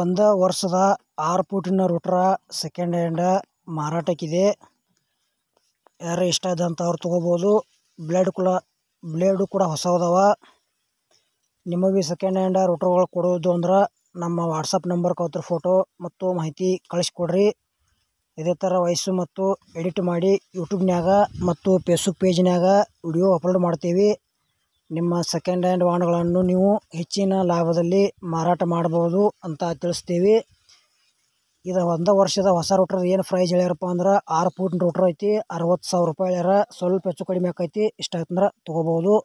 ಒಂದ ವರ್ಷದ ಆರು ಫೂಟಿನ ರೂಟರ ಸೆಕೆಂಡ್ ಹ್ಯಾಂಡ ಮಾರಾಟಕ್ಕಿದೆ ಯಾರು ಇಷ್ಟ ಇದ್ದಂಥವ್ರು ಅವ್ರು ತೊಗೋಬೋದು ಬ್ಲೇಡ್ ಕೂಡ ಬ್ಲೇಡು ಕೂಡ ಹೊಸದವ ನಿಮಗೆ ಸೆಕೆಂಡ್ ಹ್ಯಾಂಡ ರೂಟ್ರ್ಗಳು ಕೊಡೋದು ಅಂದ್ರೆ ನಮ್ಮ ವಾಟ್ಸಪ್ ನಂಬರ್ ಕೌತ್ರ ಫೋಟೋ ಮತ್ತು ಮಾಹಿತಿ ಕಳಿಸ್ಕೊಡ್ರಿ ಇದೇ ಥರ ವಯಸ್ಸು ಮತ್ತು ಎಡಿಟ್ ಮಾಡಿ ಯೂಟ್ಯೂಬ್ನಾಗ ಮತ್ತು ಫೇಸ್ಬುಕ್ ಪೇಜ್ನ್ಯಾಗ ವಿಡಿಯೋ ಅಪ್ಲೋಡ್ ಮಾಡ್ತೀವಿ ನಿಮ್ಮ ಸೆಕೆಂಡ್ ಹ್ಯಾಂಡ್ ವಾಹನಗಳನ್ನು ನೀವು ಹೆಚ್ಚಿನ ಲಾಭದಲ್ಲಿ ಮಾರಾಟ ಮಾಡ್ಬೋದು ಅಂತ ತಿಳಿಸ್ತೀವಿ ಇದು ಒಂದು ವರ್ಷದ ಹೊಸ ರೂಟ್ರದ ಏನು ಪ್ರೈಸ್ ಹೇಳ್ಯಾರಪ್ಪ ಅಂದ್ರೆ ಆರು ಫೂಟ್ ರೂಟ್ರ್ ಐತಿ ಅರವತ್ತು ಸಾವಿರ ರೂಪಾಯಿ ಹೇಳ್ಯಾರ ಸ್ವಲ್ಪ ಹೆಚ್ಚು ಕಡಿಮೆ ಆಕೈತಿ ಇಷ್ಟ ಆಯ್ತಂದ್ರೆ ತೊಗೋಬೋದು